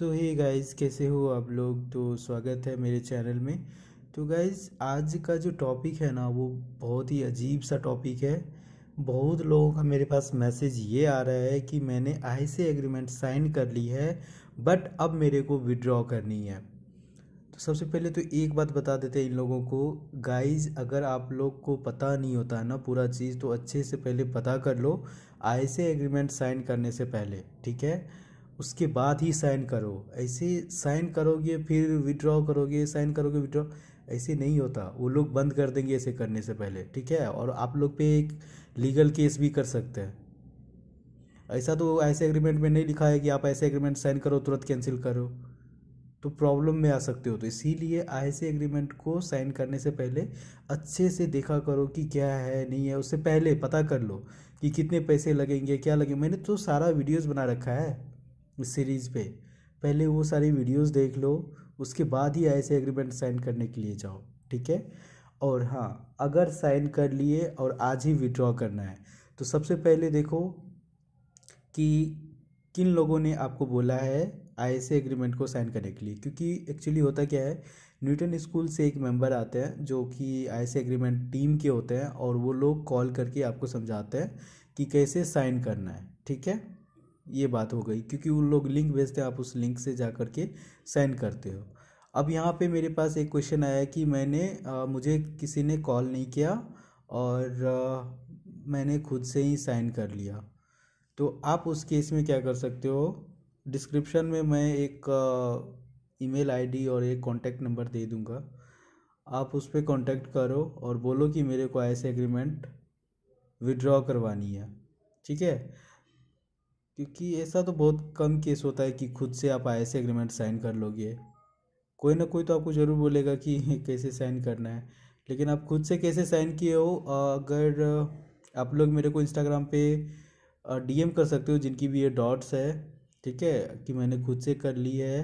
सो hey guys कैसे हो आप लोग तो स्वागत है मेरे चैनल में तो गाइस आज का जो टॉपिक है ना वो बहुत ही अजीब सा टॉपिक है बहुत लोगों का मेरे पास मैसेज ये आ रहा है कि मैंने आई एग्रीमेंट साइन कर ली है बट अब मेरे को विड्रॉ करनी है तो सबसे पहले तो एक बात बता देते हैं इन लोगों को गाइज अगर आप लोग को पता नहीं होता है ना पूरा चीज़ तो अच्छे से पहले पता कर लो आई से एग्रीमेंट साइन करने से पहले ठीक है उसके बाद ही साइन करो ऐसे साइन करोगे फिर विड्रॉ करोगे साइन करोगे विड्रॉ ऐसे नहीं होता वो लोग बंद कर देंगे ऐसे करने से पहले ठीक है और आप लोग पे एक लीगल केस भी कर सकते हैं ऐसा तो ऐसे एग्रीमेंट में नहीं लिखा है कि आप ऐसे एग्रीमेंट साइन करो तुरंत कैंसिल करो तो प्रॉब्लम में आ सकते हो तो इसीलिए ऐसे एग्रीमेंट को साइन करने से पहले अच्छे से देखा करो कि क्या है नहीं है उससे पहले पता कर लो कि कितने पैसे लगेंगे क्या लगेंगे मैंने तो सारा वीडियोस बना रखा है सीरीज़ पे पहले वो सारी वीडियोस देख लो उसके बाद ही ऐसे एग्रीमेंट साइन करने के लिए जाओ ठीक है और हाँ अगर साइन कर लिए और आज ही विड्रॉ करना है तो सबसे पहले देखो कि किन लोगों ने आपको बोला है आई एग्रीमेंट को साइन करने के लिए क्योंकि एक्चुअली होता क्या है न्यूटन स्कूल से एक मेंबर आते हैं जो कि आई एग्रीमेंट टीम के होते हैं और वो लोग कॉल करके आपको समझाते हैं कि कैसे साइन करना है ठीक है ये बात हो गई क्योंकि उन लोग लिंक भेजते हैं आप उस लिंक से जा कर के साइन करते हो अब यहाँ पे मेरे पास एक क्वेश्चन आया कि मैंने आ, मुझे किसी ने कॉल नहीं किया और आ, मैंने खुद से ही साइन कर लिया तो आप उस केस में क्या कर सकते हो डिस्क्रिप्शन में मैं एक ईमेल आईडी और एक कॉन्टैक्ट नंबर दे दूँगा आप उस पर कॉन्टैक्ट करो और बोलो कि मेरे को ऐसे एग्रीमेंट विड्रॉ करवानी है ठीक है क्योंकि ऐसा तो बहुत कम केस होता है कि खुद से आप आई एग्रीमेंट साइन कर लोगे कोई ना कोई तो आपको ज़रूर बोलेगा कि कैसे साइन करना है लेकिन आप खुद से कैसे साइन किए हो अगर आप लोग मेरे को इंस्टाग्राम पे डीएम कर सकते हो जिनकी भी ये डॉट्स है ठीक है कि मैंने खुद से कर ली है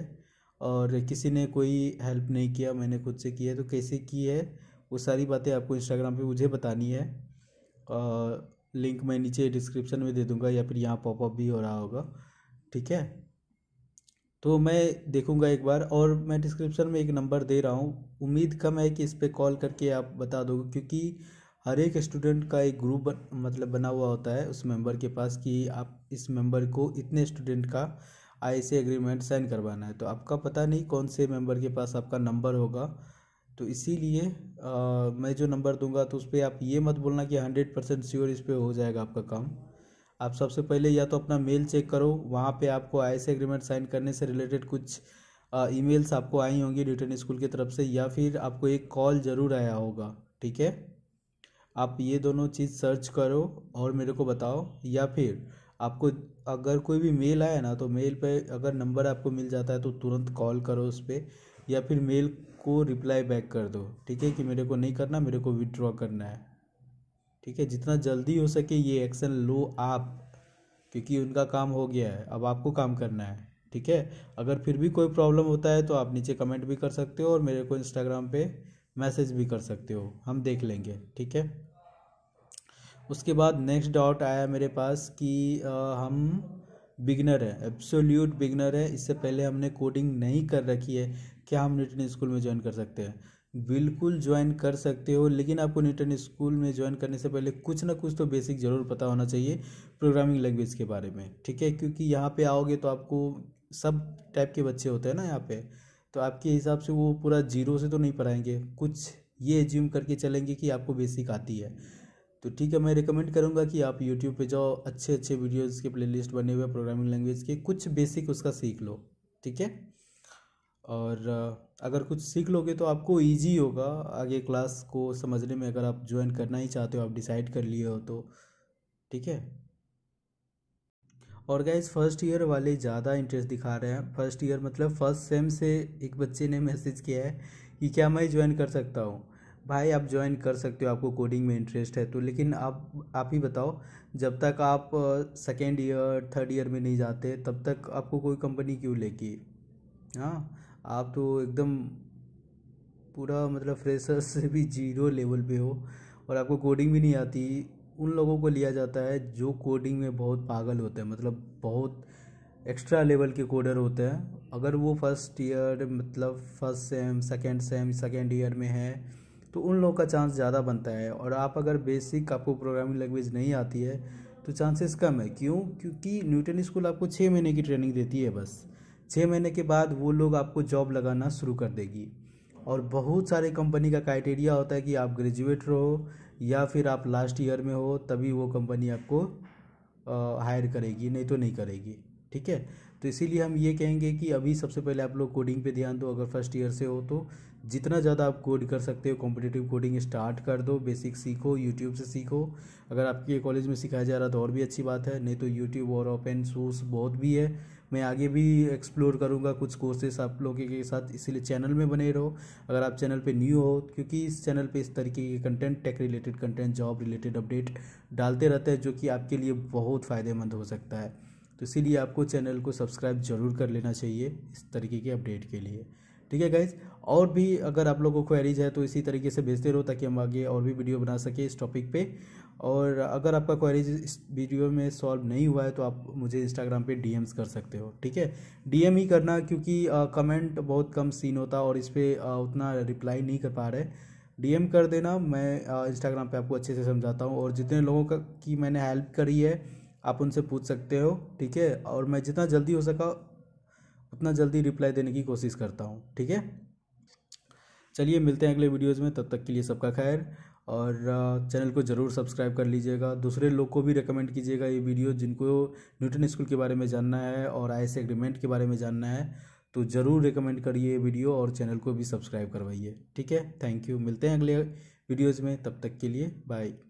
और किसी ने कोई हेल्प नहीं किया मैंने खुद से किया है तो कैसे की है वो सारी बातें आपको इंस्टाग्राम पे मुझे बतानी है लिंक मैं नीचे डिस्क्रिप्शन में दे दूंगा या फिर यहाँ पॉपअप भी हो रहा होगा ठीक है तो मैं देखूंगा एक बार और मैं डिस्क्रिप्शन में एक नंबर दे रहा हूँ उम्मीद कम है कि इस पर कॉल करके आप बता दोगे क्योंकि हर एक स्टूडेंट का एक ग्रुप बन, मतलब बना हुआ होता है उस मेंबर के पास कि आप इस मेंबर को इतने स्टूडेंट का आई एग्रीमेंट साइन करवाना है तो आपका पता नहीं कौन से मेंबर के पास आपका नंबर होगा तो इसीलिए मैं जो नंबर दूंगा तो उस पर आप ये मत बोलना कि हंड्रेड परसेंट श्योर इस पर हो जाएगा आपका काम आप सबसे पहले या तो अपना मेल चेक करो वहाँ पे आपको आई एग्रीमेंट साइन करने से रिलेटेड कुछ ई मेल्स आपको आई होंगी रिटर्न स्कूल की तरफ से या फिर आपको एक कॉल ज़रूर आया होगा ठीक है आप ये दोनों चीज़ सर्च करो और मेरे को बताओ या फिर आपको अगर कोई भी मेल आया ना तो मेल पे अगर नंबर आपको मिल जाता है तो तुरंत कॉल करो उस पर या फिर मेल को रिप्लाई बैक कर दो ठीक है कि मेरे को नहीं करना मेरे को विड्रॉ करना है ठीक है जितना जल्दी हो सके ये एक्शन लो आप क्योंकि उनका काम हो गया है अब आपको काम करना है ठीक है अगर फिर भी कोई प्रॉब्लम होता है तो आप नीचे कमेंट भी कर सकते हो और मेरे को इंस्टाग्राम पे मैसेज भी कर सकते हो हम देख लेंगे ठीक है उसके बाद नेक्स्ट डाउट आया मेरे पास कि आ, हम बिगनर है एब्सोल्यूट बिगनर है इससे पहले हमने कोडिंग नहीं कर रखी है क्या हम न्यूटन स्कूल में ज्वाइन कर सकते हैं बिल्कुल ज्वाइन कर सकते हो लेकिन आपको न्यूटन स्कूल में ज्वाइन करने से पहले कुछ ना कुछ तो बेसिक ज़रूर पता होना चाहिए प्रोग्रामिंग लैंग्वेज के बारे में ठीक है क्योंकि यहाँ पे आओगे तो आपको सब टाइप के बच्चे होते हैं ना यहाँ पे तो आपके हिसाब से वो पूरा जीरो से तो नहीं पढ़ाएंगे कुछ ये एज्यूम करके चलेंगे कि आपको बेसिक आती है तो ठीक है मैं रिकमेंड करूँगा कि आप यूट्यूब पर जाओ अच्छे अच्छे वीडियोज़ के प्ले बने हुए प्रोग्रामिंग लैंग्वेज के कुछ बेसिक उसका सीख लो ठीक है और अगर कुछ सीख लोगे तो आपको इजी होगा आगे क्लास को समझने में अगर आप ज्वाइन करना ही चाहते हो आप डिसाइड कर लिए हो तो ठीक है और गाइज फर्स्ट ईयर वाले ज़्यादा इंटरेस्ट दिखा रहे हैं फर्स्ट ईयर मतलब फर्स्ट सेम से एक बच्चे ने मैसेज किया है कि क्या मैं ज्वाइन कर सकता हूँ भाई आप ज्वाइन कर सकते हो आपको कोडिंग में इंटरेस्ट है तो लेकिन आप आप ही बताओ जब तक आप सेकेंड ईयर थर्ड ईयर में नहीं जाते तब तक आपको कोई कंपनी क्यों लेगी हाँ आप तो एकदम पूरा मतलब फ्रेशर से भी जीरो लेवल पे हो और आपको कोडिंग भी नहीं आती उन लोगों को लिया जाता है जो कोडिंग में बहुत पागल होते हैं मतलब बहुत एक्स्ट्रा लेवल के कोडर होते हैं अगर वो फर्स्ट ईयर मतलब first sem second sem second year में है तो उन लोगों का चांस ज़्यादा बनता है और आप अगर बेसिक आपको प्रोग्रामिंग लैंग्वेज नहीं आती है तो चांसेस कम है क्यों क्योंकि न्यूटन स्कूल आपको छः महीने की ट्रेनिंग देती है बस छः महीने के बाद वो लोग आपको जॉब लगाना शुरू कर देगी और बहुत सारे कंपनी का क्राइटेरिया होता है कि आप ग्रेजुएट रहो या फिर आप लास्ट ईयर में हो तभी वो कंपनी आपको हायर करेगी नहीं तो नहीं करेगी ठीक है तो इसीलिए हम ये कहेंगे कि अभी सबसे पहले आप लोग कोडिंग पे ध्यान दो अगर फर्स्ट ईयर से हो तो जितना ज़्यादा आप कोड कर सकते हो कॉम्पिटेटिव कोडिंग स्टार्ट कर दो बेसिक सीखो यूट्यूब से सीखो अगर आपके कॉलेज में सिखाया जा रहा तो और भी अच्छी बात है नहीं तो यूट्यूब और ओपन सोर्स बहुत भी है मैं आगे भी एक्सप्लोर करूँगा कुछ कोर्सेस आप लोगों के साथ इसीलिए चैनल में बने रहो अगर आप चैनल पर न्यू हो क्योंकि इस चैनल पर इस तरीके के content tech related content job related update डालते रहते हैं जो कि आपके लिए बहुत फ़ायदेमंद हो सकता है तो इसीलिए आपको चैनल को सब्सक्राइब जरूर कर लेना चाहिए इस तरीके के अपडेट के लिए ठीक है गाइज और भी अगर आप लोगों को क्वेरीज है तो इसी तरीके से भेजते रहो ताकि हम आगे और भी वीडियो बना सकें इस टॉपिक पे और अगर आपका क्वेरीज इस वीडियो में सॉल्व नहीं हुआ है तो आप मुझे इंस्टाग्राम पे डीएम्स कर सकते हो ठीक है डीएम ही करना क्योंकि कमेंट बहुत कम सीन होता और इस पर उतना रिप्लाई नहीं कर पा रहे डीएम कर देना मैं इंस्टाग्राम पे आपको अच्छे से समझाता हूँ और जितने लोगों का की मैंने हेल्प करी है आप उनसे पूछ सकते हो ठीक है और मैं जितना जल्दी हो सका उतना जल्दी रिप्लाई देने की कोशिश करता हूँ ठीक है चलिए मिलते हैं अगले वीडियोज़ में तब तक के लिए सबका खैर और चैनल को ज़रूर सब्सक्राइब कर लीजिएगा दूसरे लोग को भी रेकमेंड कीजिएगा ये वीडियो जिनको न्यूटन स्कूल के बारे में जानना है और आई एग्रीमेंट के बारे में जानना है तो ज़रूर रेकमेंड करिए ये वीडियो और चैनल को भी सब्सक्राइब करवाइए ठीक है थैंक यू मिलते हैं अगले वीडियोज़ में तब तक के लिए बाय